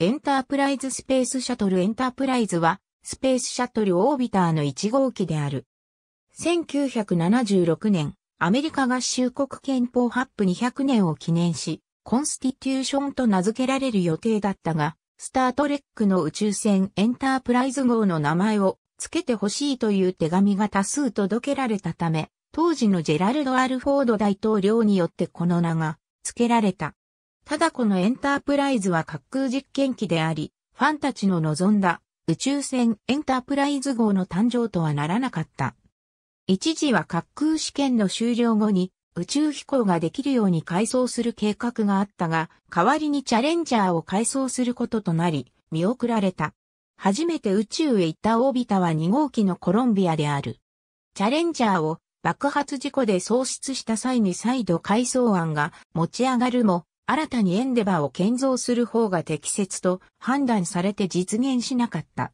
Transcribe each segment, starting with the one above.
エンタープライズスペースシャトルエンタープライズは、スペースシャトルオービターの1号機である。1976年、アメリカ合衆国憲法発布200年を記念し、コンスティテューションと名付けられる予定だったが、スタートレックの宇宙船エンタープライズ号の名前を付けてほしいという手紙が多数届けられたため、当時のジェラルド・アルフォード大統領によってこの名が付けられた。ただこのエンタープライズは滑空実験機であり、ファンたちの望んだ宇宙船エンタープライズ号の誕生とはならなかった。一時は滑空試験の終了後に宇宙飛行ができるように改装する計画があったが、代わりにチャレンジャーを改装することとなり、見送られた。初めて宇宙へ行ったオービタは2号機のコロンビアである。チャレンジャーを爆発事故で喪失した際に再度改装案が持ち上がるも、新たにエンデバーを建造する方が適切と判断されて実現しなかった。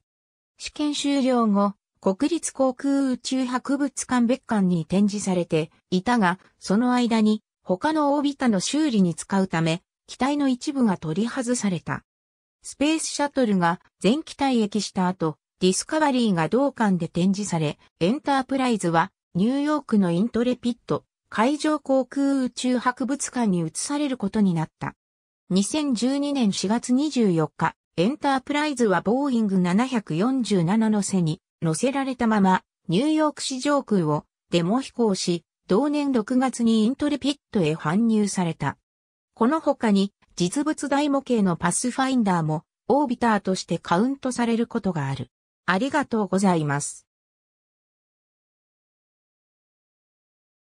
試験終了後、国立航空宇宙博物館別館に展示されていたが、その間に他のオービタの修理に使うため、機体の一部が取り外された。スペースシャトルが全機体液した後、ディスカバリーが同館で展示され、エンタープライズはニューヨークのイントレピット海上航空宇宙博物館に移されることになった。2012年4月24日、エンタープライズはボーイング747の背に乗せられたまま、ニューヨーク市上空をデモ飛行し、同年6月にイントレピットへ搬入された。この他に、実物大模型のパスファインダーも、オービターとしてカウントされることがある。ありがとうございます。